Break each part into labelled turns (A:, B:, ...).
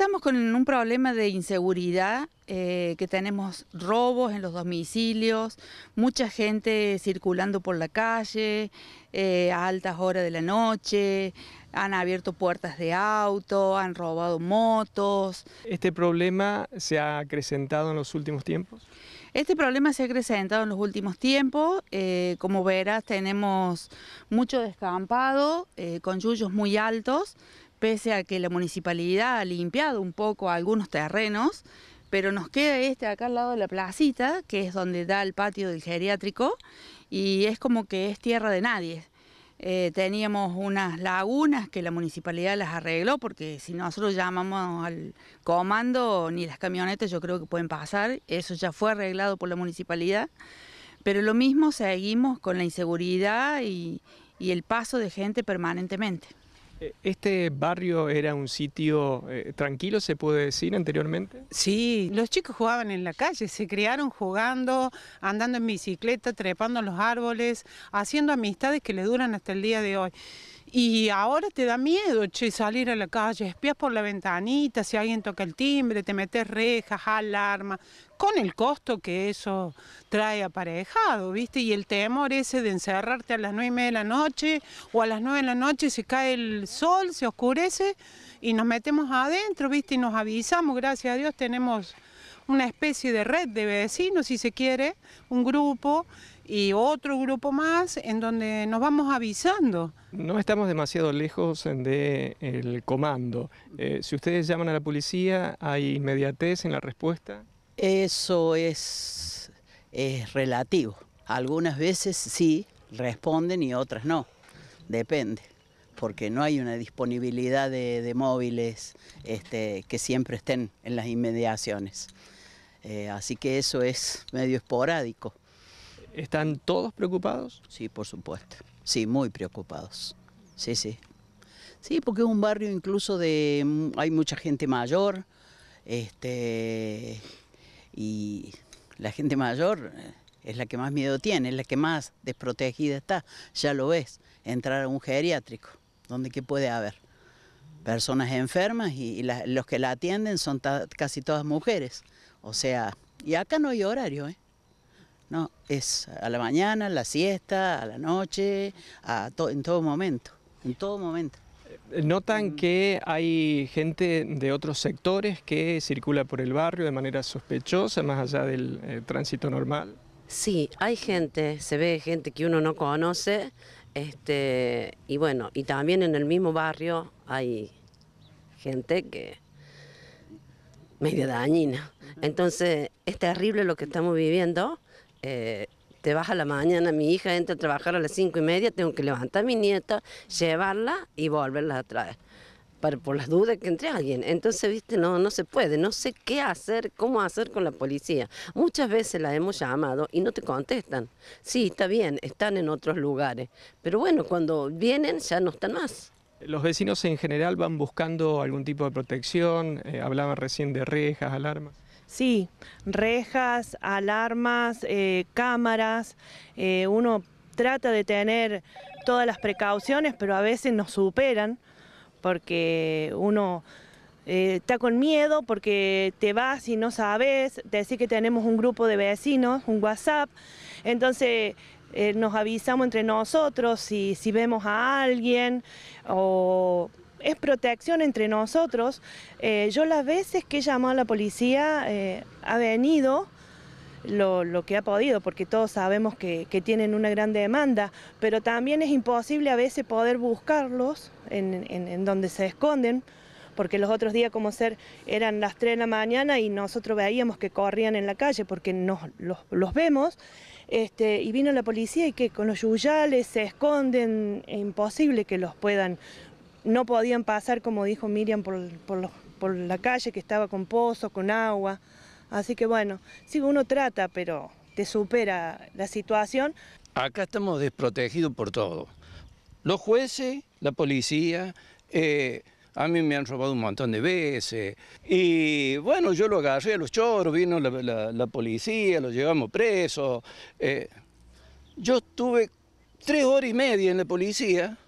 A: Estamos con un problema de inseguridad, eh, que tenemos robos en los domicilios, mucha gente circulando por la calle eh, a altas horas de la noche, han abierto puertas de auto, han robado motos.
B: ¿Este problema se ha acrecentado en los últimos tiempos?
A: Este problema se ha acrecentado en los últimos tiempos. Eh, como verás, tenemos mucho descampado, con yuyos muy altos, pese a que la municipalidad ha limpiado un poco algunos terrenos, pero nos queda este acá al lado de la placita, que es donde da el patio del geriátrico, y es como que es tierra de nadie. Eh, teníamos unas lagunas que la municipalidad las arregló, porque si nosotros llamamos al comando, ni las camionetas yo creo que pueden pasar, eso ya fue arreglado por la municipalidad, pero lo mismo seguimos con la inseguridad y el paso de gente permanentemente.
B: Eh, ¿Este barrio era un sitio eh, tranquilo, se puede decir, anteriormente? Sí, los chicos jugaban en la calle, se criaron jugando,
C: andando en bicicleta, trepando los árboles, haciendo amistades que le duran hasta el día de hoy. Y ahora te da miedo, che, salir a la calle, espías por la ventanita, si alguien toca el timbre, te metes rejas, alarma, con el costo que eso trae aparejado, ¿viste? Y el temor ese de encerrarte a las nueve y media de la noche o a las nueve de la noche se cae el sol, se oscurece y nos metemos adentro, ¿viste? Y nos avisamos, gracias a Dios tenemos una especie de red de vecinos, si se quiere, un grupo y otro grupo más en donde nos vamos avisando.
B: No estamos demasiado lejos del comando. Eh, si ustedes llaman a la policía, ¿hay inmediatez en la respuesta? Eso es,
C: es relativo. Algunas veces sí responden y otras no. Depende porque no hay una disponibilidad de, móviles este, que siempre estén en las inmediaciones. Eh, así que eso es medio esporádico. ¿Están todos preocupados? Sí, por supuesto. Sí, muy preocupados. Sí, sí. Sí, porque es un barrio incluso de... Mm, hay mucha gente mayor, este, y la gente mayor eh, es la que más miedo tiene, es la que más desprotegida está, ya lo ves, entrar a un geriátrico, donde qué puede haber. Personas enfermas y, los que la atienden son casi todas mujeres. O sea, y acá no hay horario, ¿eh? No, es a la mañana, a la siesta, a la noche, a en todo
B: momento, en todo momento. Eh, ¿Notan mm. que hay gente de otros sectores que circula por el barrio de manera sospechosa, más allá del eh, tránsito normal?
D: Sí, hay gente, se ve gente que uno no conoce, este, y bueno, y también en el mismo barrio hay gente que medio dañina. Entonces, es terrible lo que estamos viviendo. Eh, te vas a la mañana, mi hija entra a trabajar a las cinco y media, tengo que levantar a mi nieta, llevarla y volverla a traer. por las dudas que entre alguien. Entonces, viste, no, no se puede, no sé qué hacer, cómo hacer con la policía. Muchas veces la hemos llamado y no te contestan. Sí, está bien, están en otros lugares, pero bueno, cuando vienen ya no están más.
B: Los vecinos en general van buscando algún tipo de protección, eh, hablaban recién de rejas, alarmas.
E: Sí, rejas, alarmas, eh, cámaras, eh, uno trata de tener todas las precauciones, pero a veces nos superan porque uno eh, está con miedo, porque te vas y no sabes, te decís que tenemos un grupo de vecinos, un WhatsApp, entonces eh, nos avisamos entre nosotros si, si vemos a alguien o es protección entre nosotros. Eh, yo las veces que he llamado a la policía eh, ha venido lo, que ha podido, porque todos sabemos que, tienen una gran demanda, pero también es imposible a veces poder buscarlos en donde se esconden porque los otros días como ser eran las 3 de la mañana y nosotros veíamos que corrían en la calle porque nos, los, vemos, este, y vino la policía y que con los yuyales se esconden, imposible que los puedan, no podían pasar, como dijo Miriam, por, la calle que estaba con pozo con agua. Así que bueno, sí, uno trata, pero te supera la situación.
B: Acá estamos desprotegidos por todo. Los jueces, la policía, eh, a mí me han robado un montón de veces. Y bueno, yo lo agarré a los choros, vino la, policía, lo llevamos preso. Eh, yo estuve tres horas y media en la policía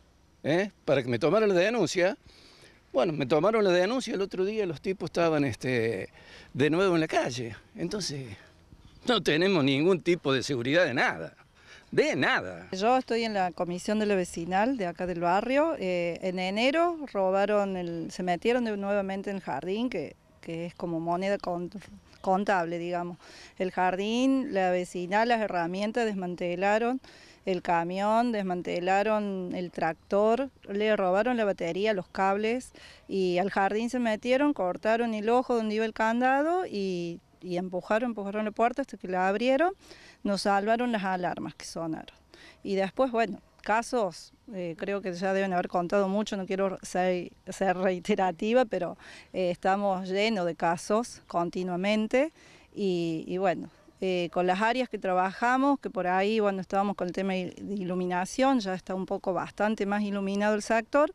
B: eh, para que me tomaran la denuncia. Bueno, me tomaron la denuncia, el otro día los tipos estaban este, de nuevo en la calle. Entonces, no tenemos ningún tipo de seguridad de nada de nada.
D: Yo estoy en la comisión de la vecinal de acá del barrio. Eh, en enero robaron, el, se metieron nuevamente en el jardín, que, es como moneda contable, digamos. El jardín, la vecinal, las herramientas desmantelaron el camión, desmantelaron el tractor, le robaron la batería, los cables y al jardín se metieron, cortaron el ojo donde iba el candado y, y empujaron, empujaron la puerta hasta que la abrieron nos salvaron las alarmas que sonaron. Y después, bueno, casos, eh, creo que ya deben haber contado mucho, no quiero ser, reiterativa, pero eh, estamos llenos de casos continuamente y bueno, eh, con las áreas que trabajamos, que por ahí, cuando estábamos con el tema de iluminación, ya está un poco bastante más iluminado el sector,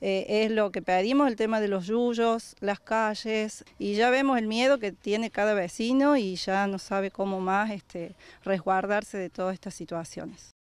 D: eh, es lo que pedimos, el tema de los yuyos, las calles, y ya vemos el miedo que tiene cada vecino y ya no sabe cómo más este, resguardarse de todas estas situaciones.